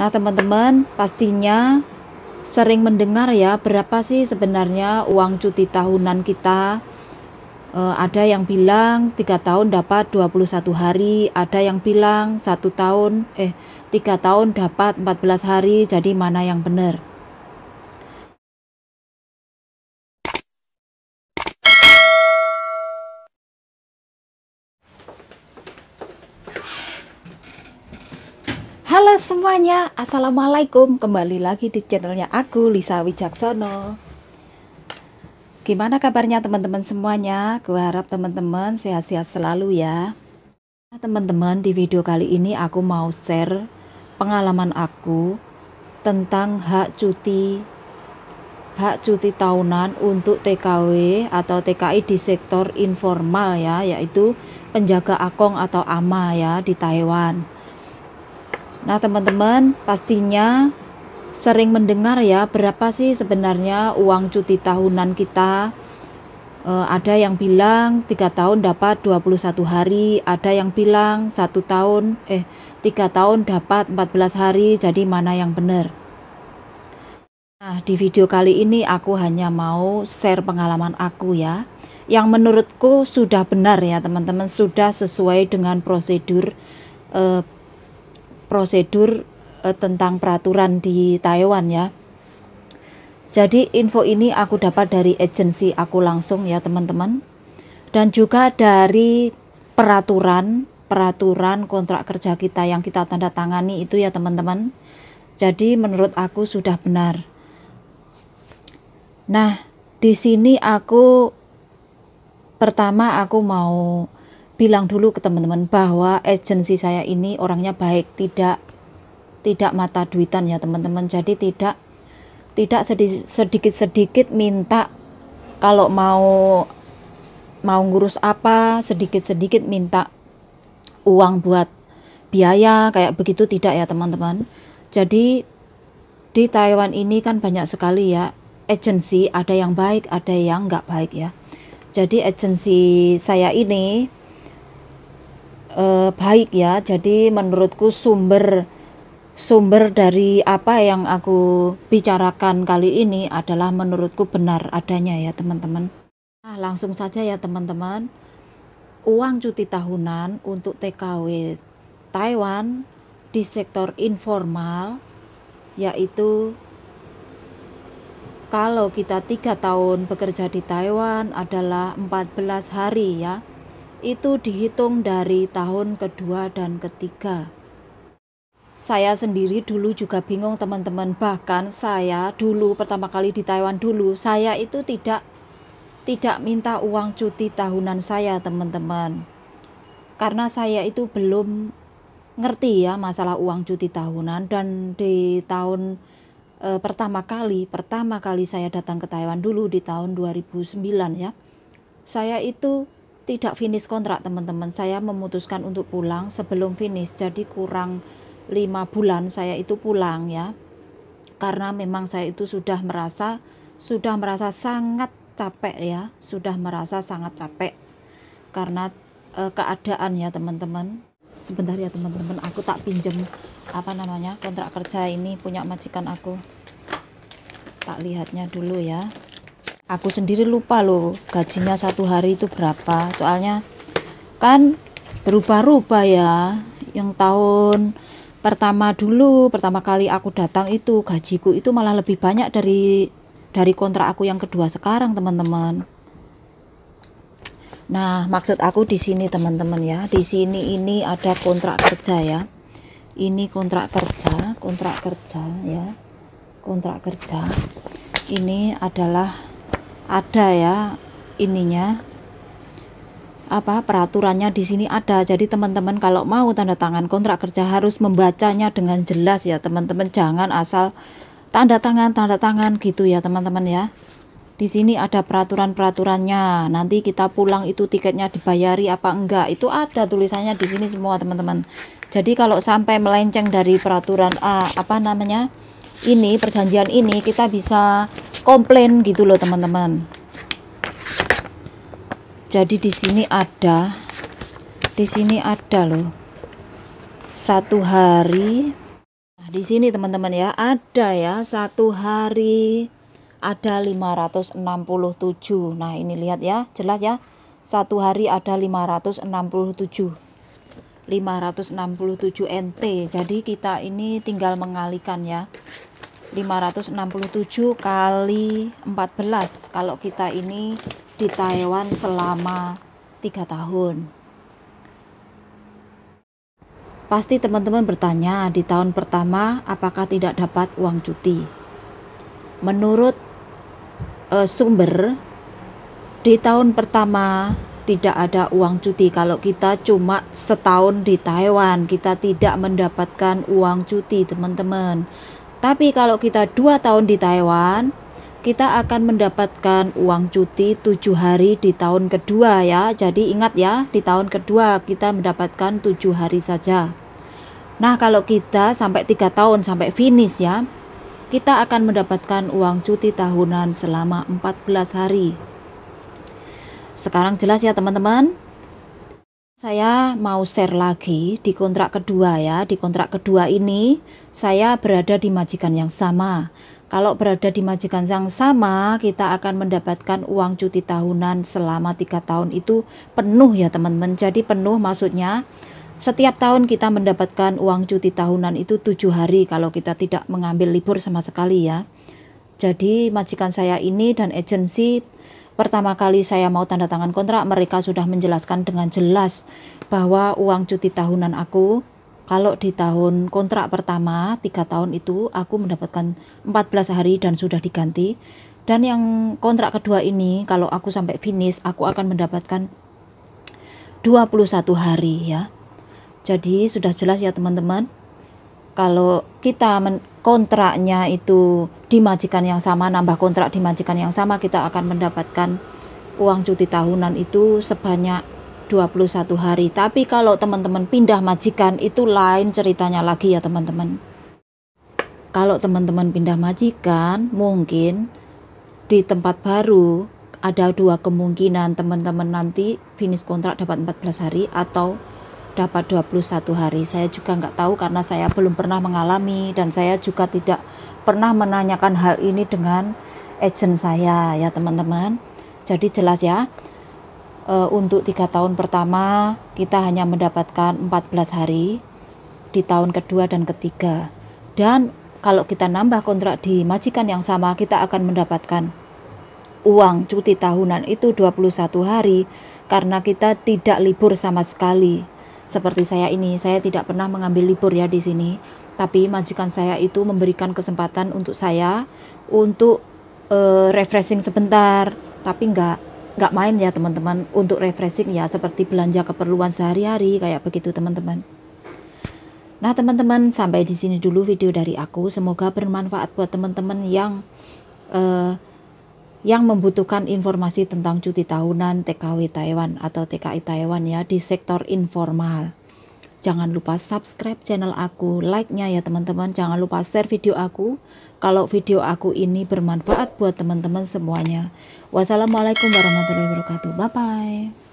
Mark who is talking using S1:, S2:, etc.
S1: Nah, teman-teman, pastinya sering mendengar ya, berapa sih sebenarnya uang cuti tahunan kita? E, ada yang bilang 3 tahun dapat 21 hari, ada yang bilang 1 tahun eh 3 tahun dapat 14 hari. Jadi mana yang benar? semuanya, Assalamualaikum Kembali lagi di channelnya aku, Lisa Wijaksono Gimana kabarnya teman-teman semuanya? Gue harap teman-teman sehat-sehat selalu ya nah, Teman-teman, di video kali ini aku mau share pengalaman aku Tentang hak cuti Hak cuti tahunan untuk TKW atau TKI di sektor informal ya Yaitu penjaga akong atau ama ya di Taiwan Nah, teman-teman, pastinya sering mendengar ya, berapa sih sebenarnya uang cuti tahunan kita? E, ada yang bilang 3 tahun dapat 21 hari, ada yang bilang 1 tahun eh 3 tahun dapat 14 hari, jadi mana yang benar? Nah, di video kali ini aku hanya mau share pengalaman aku ya yang menurutku sudah benar ya teman-teman sudah sesuai dengan prosedur eh, prosedur eh, tentang peraturan di Taiwan ya. Jadi info ini aku dapat dari agensi aku langsung ya teman-teman. Dan juga dari peraturan peraturan kontrak kerja kita yang kita tanda tangani itu ya teman-teman. Jadi menurut aku sudah benar. Nah, di sini aku pertama aku mau bilang dulu ke teman-teman bahwa agensi saya ini orangnya baik, tidak tidak mata duitan ya teman-teman. Jadi tidak tidak sedikit-sedikit minta kalau mau mau ngurus apa sedikit-sedikit minta uang buat biaya kayak begitu tidak ya teman-teman. Jadi di Taiwan ini kan banyak sekali ya agensi, ada yang baik, ada yang nggak baik ya. Jadi agensi saya ini uh, baik ya. Jadi menurutku sumber sumber dari apa yang aku bicarakan kali ini adalah menurutku benar adanya ya teman-teman. Nah, langsung saja ya teman-teman. Uang cuti tahunan untuk TKW Taiwan di sektor informal yaitu kalau kita tiga tahun bekerja di Taiwan adalah 14 hari ya itu dihitung dari tahun kedua dan ketiga. Saya sendiri dulu juga bingung teman-teman, bahkan saya dulu pertama kali di Taiwan dulu, saya itu tidak tidak minta uang cuti tahunan saya, teman-teman. Karena saya itu belum ngerti ya masalah uang cuti tahunan dan di tahun e, pertama kali, pertama kali saya datang ke Taiwan dulu di tahun 2009 ya. Saya itu tidak finish kontrak teman-teman saya memutuskan untuk pulang sebelum finish jadi kurang lima bulan saya itu pulang ya karena memang saya itu sudah merasa sudah merasa sangat capek ya sudah merasa sangat capek karena e, ya teman-teman sebentar ya teman-teman aku tak pinjem apa namanya kontrak kerja ini punya majikan aku tak lihatnya dulu ya aku sendiri lupa loh gajinya satu hari itu berapa soalnya kan berubah-ubah ya yang tahun pertama dulu pertama kali aku datang itu gajiku itu malah lebih banyak dari dari kontrak aku yang kedua sekarang teman-teman nah maksud aku di sini teman-teman ya di sini ini ada kontrak kerja ya ini kontrak kerja kontrak kerja ya kontrak kerja ini adalah ada ya ininya apa peraturannya di sini ada. Jadi teman-teman kalau mau tanda tangan kontrak kerja harus membacanya dengan jelas ya teman-teman. Jangan asal tanda tangan tanda tangan gitu ya teman-teman ya. Di sini ada peraturan-peraturannya. Nanti kita pulang itu tiketnya dibayari apa enggak. Itu ada tulisannya di sini semua teman-teman. Jadi kalau sampai melenceng dari peraturan uh, apa namanya? ini perjanjian ini kita bisa komplain gitu loh teman-teman jadi di sini ada di sini ada loh satu hari nah, di sini teman-teman ya ada ya satu hari ada 567 nah ini lihat ya jelas ya satu hari ada 567 567 NT jadi kita ini tinggal mengalikan ya 567 kali 14 kalau kita ini di Taiwan selama 3 tahun pasti teman-teman bertanya di tahun pertama apakah tidak dapat uang cuti menurut uh, sumber di tahun pertama tidak ada uang cuti kalau kita cuma setahun di Taiwan kita tidak mendapatkan uang cuti teman-teman tapi kalau kita dua tahun di Taiwan, kita akan mendapatkan uang cuti tujuh hari di tahun kedua ya. Jadi ingat ya, di tahun kedua kita mendapatkan tujuh hari saja. Nah, kalau kita sampai tiga tahun sampai finish ya, kita akan mendapatkan uang cuti tahunan selama 14 hari. Sekarang jelas ya teman-teman? Saya mau share lagi di kontrak kedua ya. Di kontrak kedua ini saya berada di majikan yang sama. Kalau berada di majikan yang sama, kita akan mendapatkan uang cuti tahunan selama tiga tahun itu penuh ya teman-teman. Jadi penuh maksudnya setiap tahun kita mendapatkan uang cuti tahunan itu tujuh hari kalau kita tidak mengambil libur sama sekali ya. Jadi majikan saya ini dan agensi Pertama kali saya mau tanda tangan kontrak, mereka sudah menjelaskan dengan jelas bahwa uang cuti tahunan aku kalau di tahun kontrak pertama tiga tahun itu aku mendapatkan 14 hari dan sudah diganti. Dan yang kontrak kedua ini kalau aku sampai finish aku akan mendapatkan 21 hari ya. Jadi sudah jelas ya teman-teman kalau kita men kontraknya itu di majikan yang sama nambah kontrak di majikan yang sama kita akan mendapatkan uang cuti tahunan itu sebanyak 21 hari tapi kalau teman-teman pindah majikan itu lain ceritanya lagi ya teman-teman kalau teman-teman pindah majikan mungkin di tempat baru ada dua kemungkinan teman-teman nanti finish kontrak dapat 14 hari atau dapat 21 hari. Saya juga nggak tahu karena saya belum pernah mengalami dan saya juga tidak pernah menanyakan hal ini dengan agent saya ya teman-teman. Jadi jelas ya, e, untuk tiga tahun pertama kita hanya mendapatkan 14 hari di tahun kedua dan ketiga. Dan kalau kita nambah kontrak di majikan yang sama kita akan mendapatkan uang cuti tahunan itu 21 hari karena kita tidak libur sama sekali seperti saya ini, saya tidak pernah mengambil libur ya di sini. Tapi majikan saya itu memberikan kesempatan untuk saya untuk uh, refreshing sebentar. Tapi enggak nggak main ya teman-teman untuk refreshing ya seperti belanja keperluan sehari-hari kayak begitu teman-teman. Nah teman-teman sampai di sini dulu video dari aku. Semoga bermanfaat buat teman-teman yang uh, yang membutuhkan informasi tentang cuti tahunan TKW Taiwan atau TKI Taiwan ya di sektor informal. Jangan lupa subscribe channel aku, like-nya ya teman-teman. Jangan lupa share video aku kalau video aku ini bermanfaat buat teman-teman semuanya. Wassalamualaikum warahmatullahi wabarakatuh. Bye-bye.